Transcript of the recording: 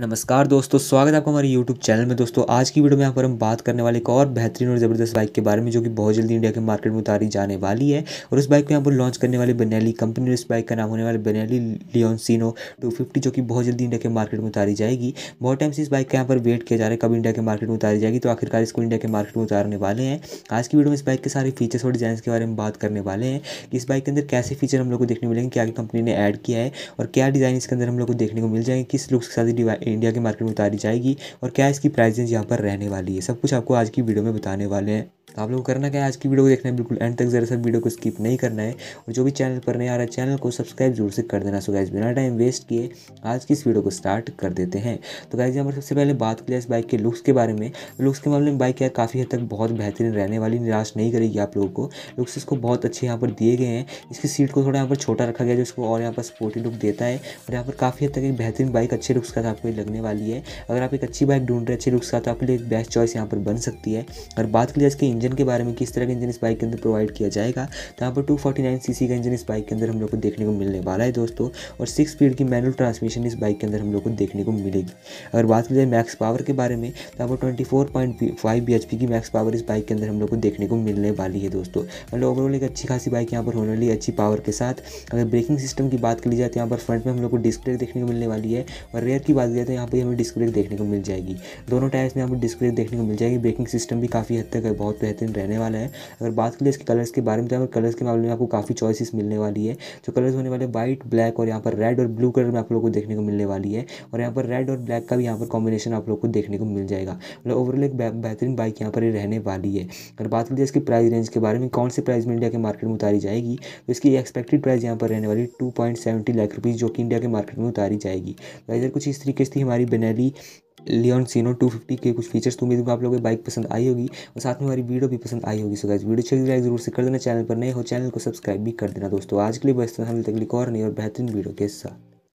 नमस्कार दोस्तों स्वागत है आपको हमारे YouTube चैनल में दोस्तों आज की वीडियो में यहाँ पर हम बात करने वाले एक और बेहतरीन और ज़बरदस्त बाइक के बारे में जो कि बहुत जल्दी इंडिया के मार्केट में उतारी जाने वाली है और उस बाइक को यहाँ पर लॉन्च करने वाली बनेली कंपनी और इस बाइक का नाम होने वाला बनेली लियोनसिनो टू जो कि बहुत जल्दी इंडिया के मार्केट में उतारी जाएगी बहुत टाइम से इस बाइक का यहाँ पर वेट किया जा रहा है कब इंडिया के मार्केट में उतारी जाएगी तो आखिरकार इसको इंडिया के मार्केट में उतारने वाले हैं आज की वीडियो में इस बाइक के सारे फीचर्स और डिजाइन के बारे में बात करने वाले हैं कि इस बाइक के अंदर कैसे फीचर हम लोग को देखने मिलेंगे क्या कंपनी ने ऐड किया है और क्या डिज़ाइन इसके अंदर हम लोग को देखने को मिल जाएंगे किस लुक्स के साथ इंडिया के मार्केट में उतारी जाएगी और क्या इसकी प्राइजेज यहाँ पर रहने वाली है सब कुछ आपको आज की वीडियो में बताने वाले हैं तो आप लोगों को करना क्या है आज की वीडियो को देखना है बिल्कुल एंड तक जरा सर वीडियो को स्किप नहीं करना है और जो भी चैनल पर नहीं आ रहा है चैनल को सब्सक्राइब जरूर से कर देना सो गैस बिना टाइम वेस्ट किए आज की इस वीडियो को स्टार्ट कर देते हैं तो गैस यहाँ पर सबसे पहले बात की जाए इस बाइक के लुक्स के बारे में लुक्स के मामले में बाइक यार काफ़ी हद तक बहुत बेहतरीन रहने वाली निराश नहीं करेगी आप लोगों को लुक्स इसको बहुत अच्छे यहाँ पर दिए गए हैं इसकी सीट को थोड़ा यहाँ पर छोटा रखा गया जिसको और यहाँ पर स्पोर्टी लुक देता है और यहाँ पर काफ़ी हद तक एक बेहतरीन बाइक अच्छे लुक्स का आपको लगने वाली है अगर आप एक अच्छी बाइक ढूंढ रहे अच्छे लुक्स का तो आपके लिए एक बेस्ट चॉइस यहाँ पर बन सकती है अगर बात की जाए इसके इंजन इंजन के बारे में किस तरह का इंजन इस बाइक के अंदर प्रोवाइड किया जाएगा तो यहाँ पर टू सीसी का इंजन इस बाइक के अंदर हम लोग को देखने को मिलने वाला है दोस्तों और सिक्स स्पीड की मैनुअल ट्रांसमिशन इस बाइक के अंदर हम लोग को देखने को मिलेगी अगर बात की जाए मैक्स पावर के बारे में तो यहाँ पर twenty four five B H P की मैक्स पावर इस बाइक के अंदर हम लोग को देखने को मिलने वाली है दोस्तों मतलब ओवरऑल एक अच्छी खासी बाइक यहाँ पर होने वाली अच्छी पावर के साथ अगर ब्रेकिंग सिस्टम की बात की जाए तो यहाँ पर फ्रंट में हम लोग को डिस्प्ले देखने को मिलने वाली है और रेयर की बात की जाए तो यहाँ पर हमें डिस्प्ले देखने को मिल जाएगी दोनों टायर्स में यहाँ पर देखने को मिल जाएगी ब्रेकिंग सिस्टम भी काफ़ी हद तक बहुत पहले बेहतरीन रहने वाला है अगर बात करें इसके कलर्स के बारे में तो यहाँ पर कलर्स के मामले में आपको काफ़ी चॉइसिस मिलने वाली है जो कलर्स होने वाले व्हाइट ब्लैक और यहाँ पर रेड और ब्लू कलर में आप लोग को देखने को मिलने वाली है और यहाँ पर रेड और ब्लैक का भी यहाँ पर कॉम्बिनेशन आप लोग को देखने को मिल जाएगा मतलब ओवरऑल एक बेहतरीन बाइक यहाँ पर रहने वाली है अगर बात करें इसकी प्राइस रेंज के बारे में कौन से प्राइस में इंडिया के मार्केट में उतारी जाएगी तो इसकी एक्सपेक्टेड प्राइस यहाँ पर रहने वाली two point seventy lakh rupees जो कि इंडिया के मार्केट में उतारी जाएगी तो इधर कुछ इस तरीके से हमारी बनेली लियन सीनो टू फिफ्टी के कुछ फीचर्स तो उम्मीद आप लोगों को बाइक पसंद आई होगी और साथ में हमारी वीडियो भी पसंद आई होगी सो गाइस वीडियो चलिए लाइक जरूर से कर देना चैनल पर नए हो चैनल को सब्सक्राइब भी कर देना दोस्तों आज के लिए बस हम तक और नई और बेहतरीन वीडियो के साथ